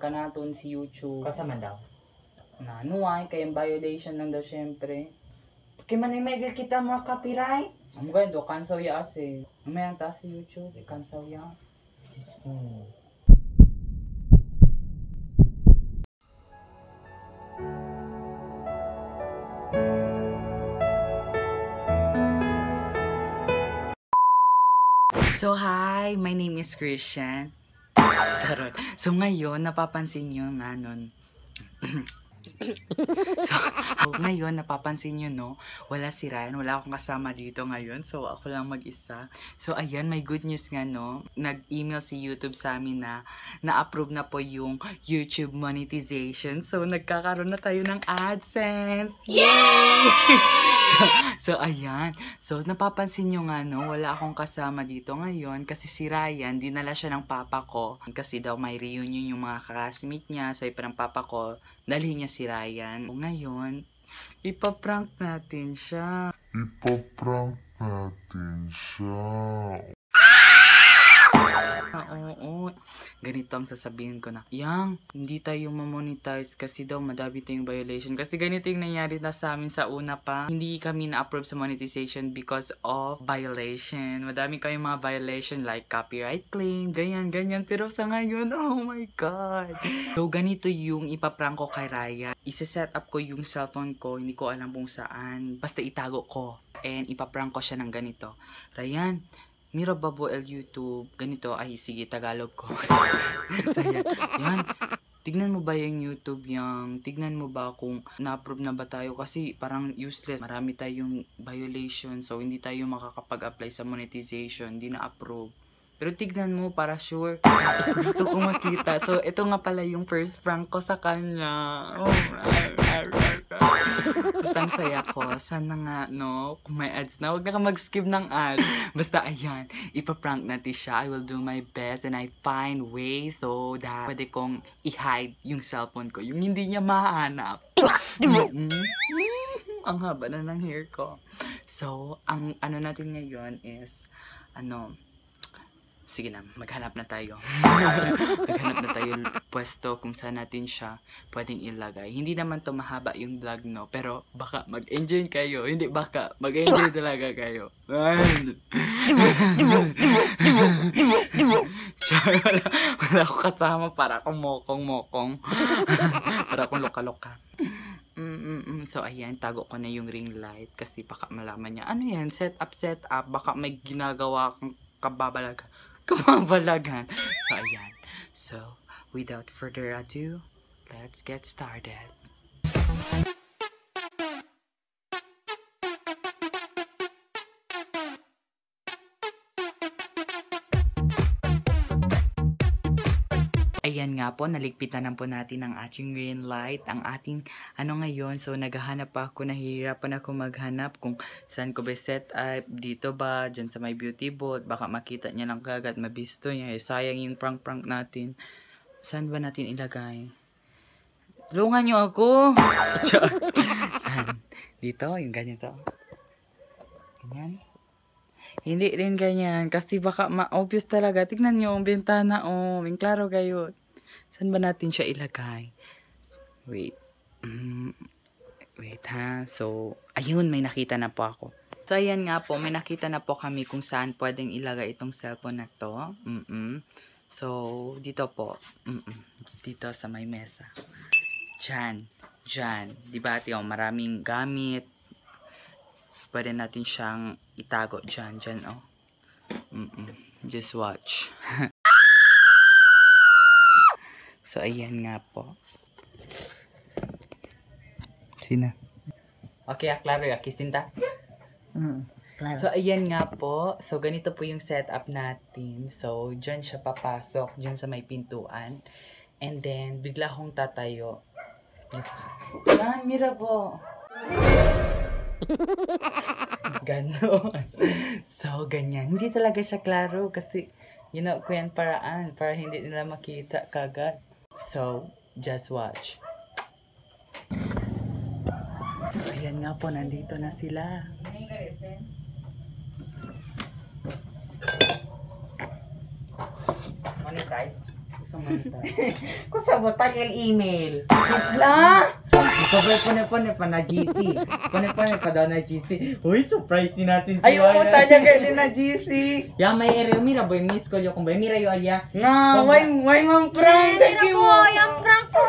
kanaton si YouTube. Kasama daw. Na nuway, ano, kay ang violation lang daw syempre. Kay man ay maigil kita mga copyright. Ang mga do, kansaw ya asi. May ang taas si YouTube, cancel ya. Hmm. So hi, my name is Christian. Charot. So ngayon, napapansin nyo nga nun, so, ngayon, napapansin nyo, no? Wala si Ryan, wala akong kasama dito ngayon. So, ako lang mag-isa. So, ayan, may good news nga, no? Nag-email si YouTube sa amin na na-approve na po yung YouTube monetization. So, nagkakaroon na tayo ng AdSense. Yay! so, So, ayan. So, napapansin nyo nga, no, wala akong kasama dito ngayon kasi si Ryan, dinala siya ng papa ko. Kasi daw may reunion yung mga classmate niya. So, ipa eh, ng papa ko, dalhin niya si Ryan. So, ngayon, ipaprank natin siya. Ipaprank natin siya. Oo, oo. Ganito ang sasabihin ko na, Yang, hindi tayo mamonetize kasi daw madami tayong violation. Kasi ganito yung nangyari na sa amin sa una pa. Hindi kami na-approve sa monetization because of violation. Madami kayong mga violation like copyright claim, ganyan, ganyan. Pero sa ngayon, oh my God. So, ganito yung ipaprank ko kay Raya. Isa-set up ko yung cellphone ko. Hindi ko alam kung saan. Basta itago ko. And ipaprank ko siya ng ganito. Ryan, Mira Mirababoel YouTube, ganito, ay sige, Tagalog ko. yan, tignan mo ba yung YouTube yung, tignan mo ba kung na-approve na ba tayo kasi parang useless, marami tayong violation so hindi tayo makakapag-apply sa monetization, hindi na-approve. Pero tignan mo para sure. Gusto ko makita. So, ito nga pala yung first prank ko sa kanya. Oh, rawr, rawr, rawr. Basta ang saya ko. Sana nga, no, kung may ads na, huwag na ka mag-skip ng ad. Basta ayan, ipaprank natin siya. I will do my best and I find ways so that pwede kong i-hide yung cellphone ko. Yung hindi niya mahanap. Mm-hmm. ang haba na ng hair ko. So, ang ano natin ngayon is, ano, sige na, maghanap na tayo. maghanap na tayo pwesto kung saan natin siya pwedeng ilagay. Hindi naman to mahaba yung vlog, no? Pero baka mag-enjoy kayo. Hindi baka, mag-enjoy talaga kayo. Man! wala, wala ako kasama para akong mokong-mokong. para akong loka-loka. Mm-mm-mm. So, ayan, tago ko na yung ring light kasi baka malaman niya, ano yan, set up, set up, baka may ginagawa kang kababalaga kumabalagan. So, ayan. So, without further ado, let's get started. Ayan nga po, naligpitan na po natin ang ating green light, ang ating ano ngayon. So, naghahanap ako, nahihirapan ako maghanap kung saan ko ba set up, dito ba, dyan sa my beauty bot, baka makita niya lang kagad, mabisto niya, eh, sayang yung prank-prank natin. Saan ba natin ilagay? Tulungan niyo ako! Dito, yung ganito. Ganyan. Hindi rin ganyan. Kasi baka ma-obvious talaga. Tignan nyo, ang bintana, oh. Ang klaro kayo. Saan ba natin siya ilagay? Wait. Mm, wait ha. So, ayun, may nakita na po ako. So, ayan nga po, may nakita na po kami kung saan pwedeng ilagay itong cellphone na to. Mm -mm. So, dito po. Mm -mm. Dito sa may mesa. Diyan. Diyan. Diba, tiyo, oh, maraming gamit pwede natin siyang itago dyan, dyan, oh. Mm -mm. Just watch. so, ayan nga po. Sina? Okay, aklaro ah, ya. Ah, Kisinta? Mm, claro. So, ayan nga po. So, ganito po yung setup natin. So, dyan siya papasok. Dyan sa may pintuan. And then, bigla kong tatayo. Yan, mira po. Ganon. So, ganyan. Hindi talaga siya klaro kasi you know, ko yan paraan para hindi nila makita kagad. So, just watch. So, ayan nga po, nandito na sila. Monetize. Gusto monetize. Kusabotan yung email. Isla! Ikabay pa na pa pa na GC. Pa na pa na daw na GC. Uy, surprise din natin si Ay, oo, tanya kayo na GC. Ya, may ere mira boy, miss ko yung kumbay. Mira yung alya. Nga, why, why mong prank? Thank you. Yung prank ko,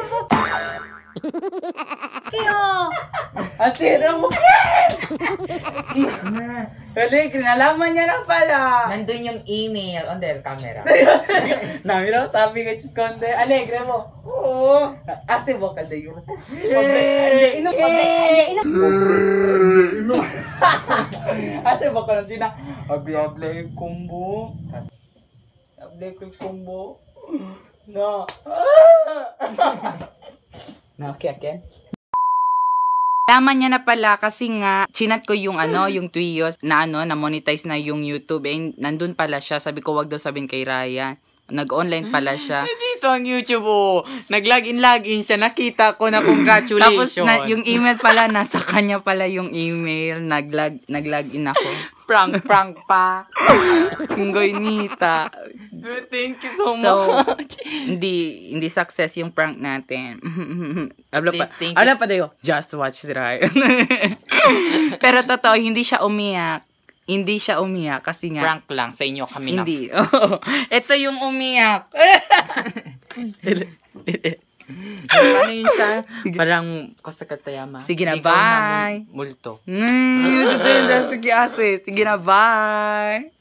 Kiyo! Asira mo friend! Galing, kinalaman niya lang pala. Nandun yung email on camera. Nami raw sabi ko, Diyos Conde, alegre mo. Oo. Ase mo ka dayo. Pobre, inom. Pobre, inom. Pobre, inom. Ase mo ka na sina. Abi-ablay kumbo. Ablay kumbo. No. No, okay again. Laman niya na pala kasi nga, chinat ko yung ano, yung Tuyos na ano, na monetize na yung YouTube. Eh, nandun pala siya. Sabi ko, wag daw sabihin kay Ryan. Nag-online pala siya. Dito ang YouTube, oh. Nag-login, login siya. Nakita ko na congratulations. Tapos na, yung email pala, nasa kanya pala yung email. Nag-log, nag-login ako. prank, prank pa. Goy, Nita. Thank you so, so much. Hindi, hindi success yung prank natin. Abla pa, Please, abla pa tayo, just watch Ryan. Pero totoo, hindi siya umiyak. Hindi siya umiyak kasi nga... Prank lang, sa inyo kami hindi. na. Hindi. Ito yung umiyak. Ano yun siya? Parang kasakatayama. Sige na, bye! Na multo. Mm, sige, ase. Sige na, bye!